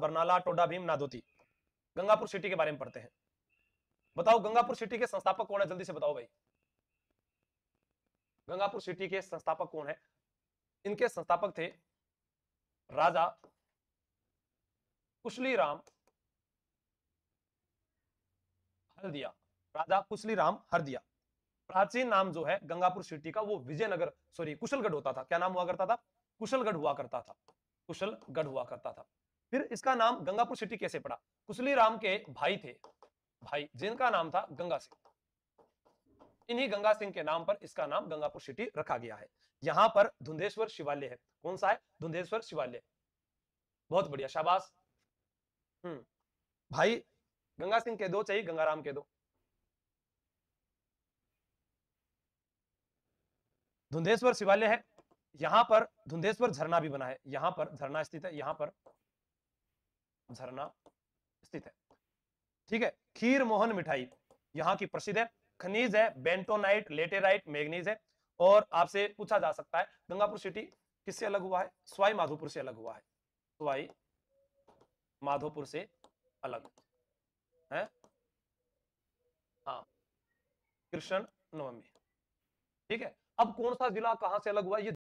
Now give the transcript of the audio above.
Barnala Toda Bhim Nadoti Gangapur city के बारे में पढ़ते हैं बताओ गंगापुर सिटी के संस्थापक कौन है जल्दी से बताओ भाई गंगापुर सिटी के संस्थापक कौन है इनके संस्थापक थे राजा कुशली राम हल्दिया राजा कुशली राम हरदिया प्राचीन नाम जो है गंगापुर सिटी का वो विजयनगर सॉरी कुशलगढ़ होता था क्या नाम हुआ करता था कुशलगढ़ हुआ करता था कुशलगढ़ हुआ करता था फिर इसका नाम गंगापुर सिटी कैसे पड़ा कुशली राम के भाई थे भाई जिनका नाम था गंगा सिंह इन्हीं गंगा सिंह के नाम पर इसका नाम गंगापुर सिटी रखा गया है यहां पर धुंधेश्वर शिवालय है कौन सा है धुंधेश्वर शिवालय बहुत बढ़िया शाबाश हम्म भाई गंगा सिंह के दो चाहिए गंगाराम के दो धुंधेश्वर शिवालय है यहां पर धुंधेश्वर झरना भी बना है यहां पर झरना स्थित है यहां पर झरना स्थित है ठीक है खीर मोहन मिठाई यहाँ की प्रसिद्ध है खनिज है बेंटोनाइट लेटेराइट मैग्नीज है और आपसे पूछा जा सकता है गंगापुर सिटी किससे अलग हुआ है स्वाई माधोपुर से अलग हुआ है स्वाई माधोपुर से अलग है हाँ कृष्ण नवमी ठीक है अब कौन सा जिला कहां से अलग हुआ ये